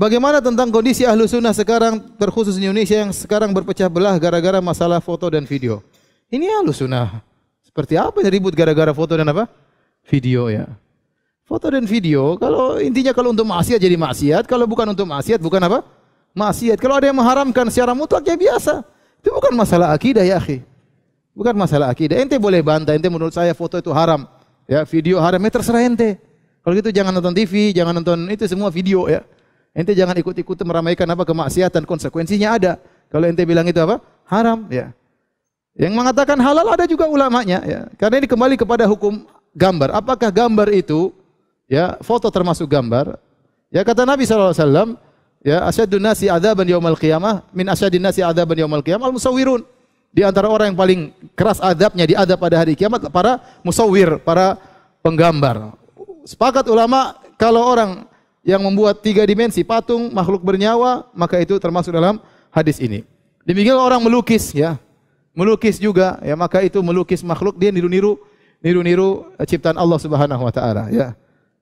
Bagaimana tentang kondisi ahlu sunnah sekarang terkhusus di Indonesia yang sekarang berpecah belah gara-gara masalah foto dan video? Ini ahlu sunnah. Seperti apa yang ribut gara-gara foto dan apa? Video ya. Foto dan video, kalau intinya kalau untuk maksiat jadi maksiat, kalau bukan untuk maksiat bukan apa? Maksiat. Kalau ada yang mengharamkan secara mutlak ya biasa. Itu bukan masalah akidah ya, akhi. Bukan masalah akidah. Ente boleh bantah, ente menurut saya foto itu haram. Ya, video haram, ya terserah ente. Kalau gitu jangan nonton TV, jangan nonton itu semua video ya. Ente jangan ikut-ikutan meramaikan apa kemaksiatan, konsekuensinya ada. Kalau ente bilang itu apa? Haram, ya. Yang mengatakan halal ada juga ulamanya, ya. Karena ini kembali kepada hukum gambar. Apakah gambar itu ya, foto termasuk gambar? Ya kata Nabi saw alaihi wasallam, ya asyadun nasi adzaban yaumil qiyamah min asyadin nasi adzaban yaumil qiyamah al musawwirun. Di antara orang yang paling keras adabnya di adab pada hari kiamat para musawwir, para penggambar. Sepakat ulama kalau orang yang membuat tiga dimensi, patung, makhluk bernyawa, maka itu termasuk dalam hadis ini. Demikian orang melukis ya. Melukis juga ya, maka itu melukis makhluk dia niru-niru niru-niru eh, ciptaan Allah Subhanahu wa taala ya.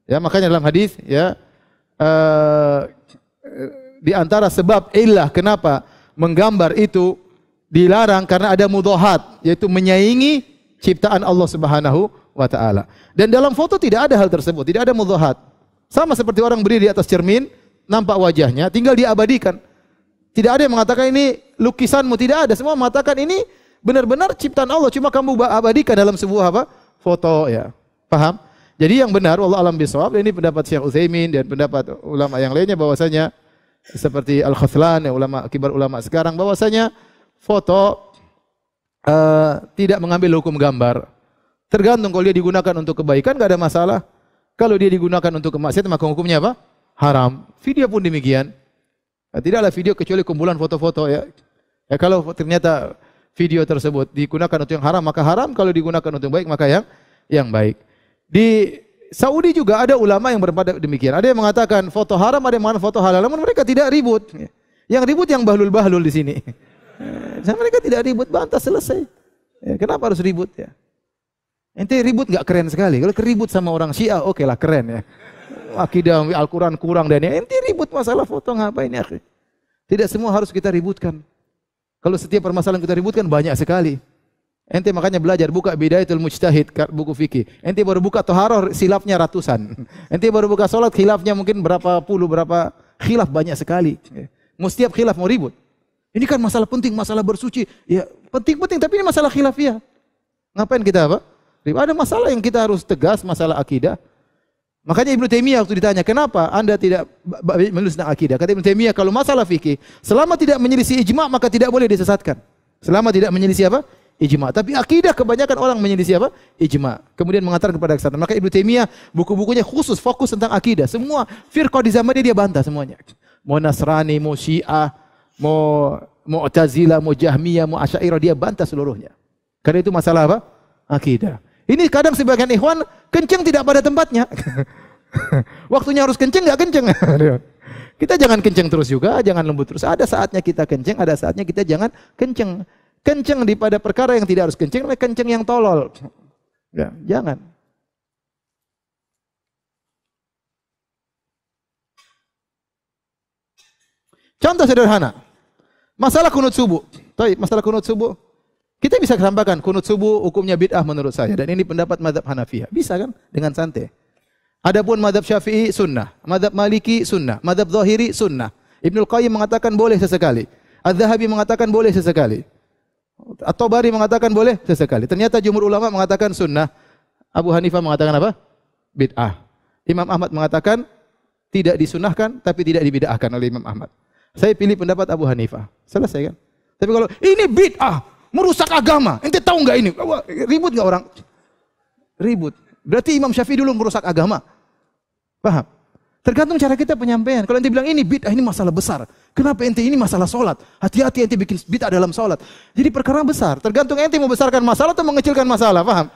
Ya, makanya dalam hadis ya uh, di antara sebab illah kenapa menggambar itu dilarang karena ada mudohat yaitu menyaingi ciptaan Allah Subhanahu wa taala. Dan dalam foto tidak ada hal tersebut, tidak ada mudohat. Sama seperti orang berdiri di atas cermin, nampak wajahnya, tinggal diabadikan. Tidak ada yang mengatakan ini lukisanmu, tidak ada. Semua mengatakan ini benar-benar ciptaan Allah, cuma kamu abadikan dalam sebuah apa? foto ya. Paham? Jadi yang benar Allah alam bisawab ini pendapat Syekh Uthaymin dan pendapat ulama yang lainnya bahwasanya seperti al khuslan ya ulama kibar ulama sekarang bahwasanya foto uh, tidak mengambil hukum gambar. Tergantung kalau dia digunakan untuk kebaikan gak ada masalah. Kalau dia digunakan untuk kemaksiatan maka hukumnya apa? Haram. Video pun demikian. Ya, tidaklah video kecuali kumpulan foto-foto ya. Ya kalau ternyata video tersebut digunakan untuk yang haram maka haram, kalau digunakan untuk yang baik maka yang yang baik. Di Saudi juga ada ulama yang berpendapat demikian. Ada yang mengatakan foto haram, ada yang mengatakan foto halal, namun mereka tidak ribut. Yang ribut yang bahlul-bahlul di sini. mereka tidak ribut, bantah selesai. Ya, kenapa harus ribut ya? Ente ribut gak keren sekali. Kalau keribut sama orang Syiah, oke okay lah keren ya. Akidah Al-Quran kurang dan ya. Ente ribut masalah foto ngapain ya. Tidak semua harus kita ributkan. Kalau setiap permasalahan kita ributkan banyak sekali. Ente makanya belajar buka Bidayatul Mujtahid buku fikih. Ente baru buka toharoh silafnya ratusan. Ente baru buka sholat khilafnya mungkin berapa puluh berapa khilaf banyak sekali. Mustiap khilaf mau ribut. Ini kan masalah penting, masalah bersuci. Ya, penting-penting tapi ini masalah ya. Ngapain kita apa? Ada masalah yang kita harus tegas, masalah akidah. Makanya Ibnu Taimiyah waktu ditanya, "Kenapa Anda tidak menulis tentang akidah?" Kata Ibnu Taimiyah, "Kalau masalah fikih, selama tidak menyelisih ijma maka tidak boleh disesatkan." Selama tidak menyelisih apa? Ijma. Tapi akidah kebanyakan orang menyelisih apa? Ijma. Kemudian mengatakan kepada kesatuan. Maka Ibnu Taimiyah buku-bukunya khusus fokus tentang akidah. Semua firqa di zaman dia bantah semuanya. Mau Nasrani, mau Syiah, mau tazila, mau Jahmiyah, mau Asy'ariyah, dia bantah seluruhnya. Karena itu masalah apa? Akidah. Ini kadang sebagian ikhwan kenceng tidak pada tempatnya. Waktunya harus kenceng nggak kenceng. kita jangan kenceng terus juga, jangan lembut terus. Ada saatnya kita kenceng, ada saatnya kita jangan kenceng. Kenceng di pada perkara yang tidak harus kenceng, kenceng yang tolol. Ya, jangan. Contoh sederhana. Masalah kunut subuh. Tapi masalah kunut subuh. Kita bisa sampaikan kunut subuh hukumnya bid'ah menurut saya dan ini pendapat madhab Hanafiya. Bisa kan dengan santai. Adapun madhab Syafi'i sunnah, madhab Maliki sunnah, madhab Zahiri sunnah. Ibnul Qayyim mengatakan boleh sesekali. Az-Zahabi mengatakan boleh sesekali. Atau Bari mengatakan boleh sesekali. Ternyata jumur ulama mengatakan sunnah. Abu Hanifah mengatakan apa? Bid'ah. Imam Ahmad mengatakan tidak disunahkan tapi tidak dibid'ahkan oleh Imam Ahmad. Saya pilih pendapat Abu Hanifah. Selesai kan? Tapi kalau ini bid'ah, merusak agama. Ente tahu nggak ini? Ribut nggak orang? Ribut. Berarti Imam Syafi'i dulu merusak agama. Paham? Tergantung cara kita penyampaian. Kalau ente bilang ini bid'ah ini masalah besar. Kenapa ente ini masalah sholat? Hati-hati ente bikin bid'ah dalam sholat. Jadi perkara besar. Tergantung ente mau besarkan masalah atau mengecilkan masalah. Paham?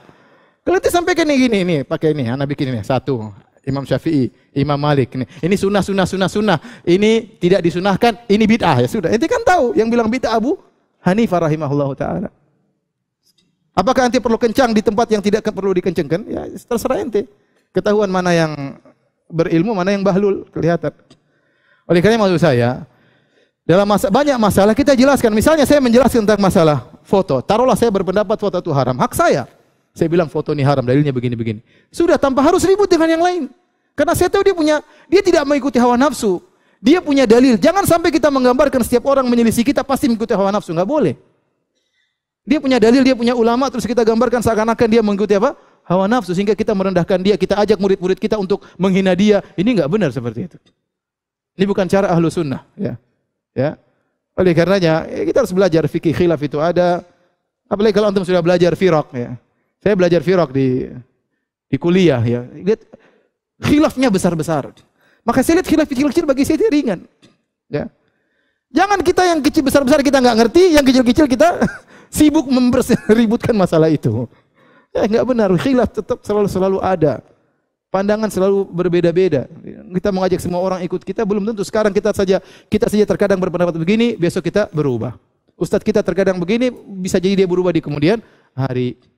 Kalau ente sampaikan ini gini, ini pakai ini, anak bikin ini satu. Imam Syafi'i, Imam Malik. Ini, ini sunnah, sunnah, sunnah, sunnah. Ini tidak disunahkan, ini bid'ah. Ya sudah, ente kan tahu yang bilang bid'ah Abu Hanifah rahimahullah taala. Apakah anti perlu kencang di tempat yang tidak perlu dikencengkan? Ya terserah ente. Ketahuan mana yang berilmu, mana yang bahlul kelihatan. Oleh karena maksud saya, dalam masa, banyak masalah kita jelaskan. Misalnya saya menjelaskan tentang masalah foto. Taruhlah saya berpendapat foto itu haram. Hak saya. Saya bilang foto ini haram, dalilnya begini-begini. Sudah tanpa harus ribut dengan yang lain. Karena saya tahu dia punya, dia tidak mengikuti hawa nafsu. Dia punya dalil. Jangan sampai kita menggambarkan setiap orang menyelisih kita pasti mengikuti hawa nafsu. Nggak boleh. Dia punya dalil, dia punya ulama, terus kita gambarkan seakan-akan dia mengikuti apa? Hawa nafsu. Sehingga kita merendahkan dia, kita ajak murid-murid kita untuk menghina dia. Ini nggak benar seperti itu. Ini bukan cara ahlu sunnah. Ya. ya. Oleh karenanya, ya, kita harus belajar fikih khilaf itu ada. Apalagi kalau antum sudah belajar firok. Ya. Saya belajar firok di di kuliah. Ya. Lihat, khilafnya besar-besar. Maka saya lihat khilaf kecil-kecil bagi saya itu ringan. Ya. Jangan kita yang kecil besar-besar kita nggak ngerti, yang kecil-kecil kita sibuk mempeributkan masalah itu. Ya, nggak benar, khilaf tetap selalu-selalu ada. Pandangan selalu berbeda-beda. Kita mengajak semua orang ikut kita belum tentu. Sekarang kita saja kita saja terkadang berpendapat begini, besok kita berubah. Ustadz kita terkadang begini, bisa jadi dia berubah di kemudian hari.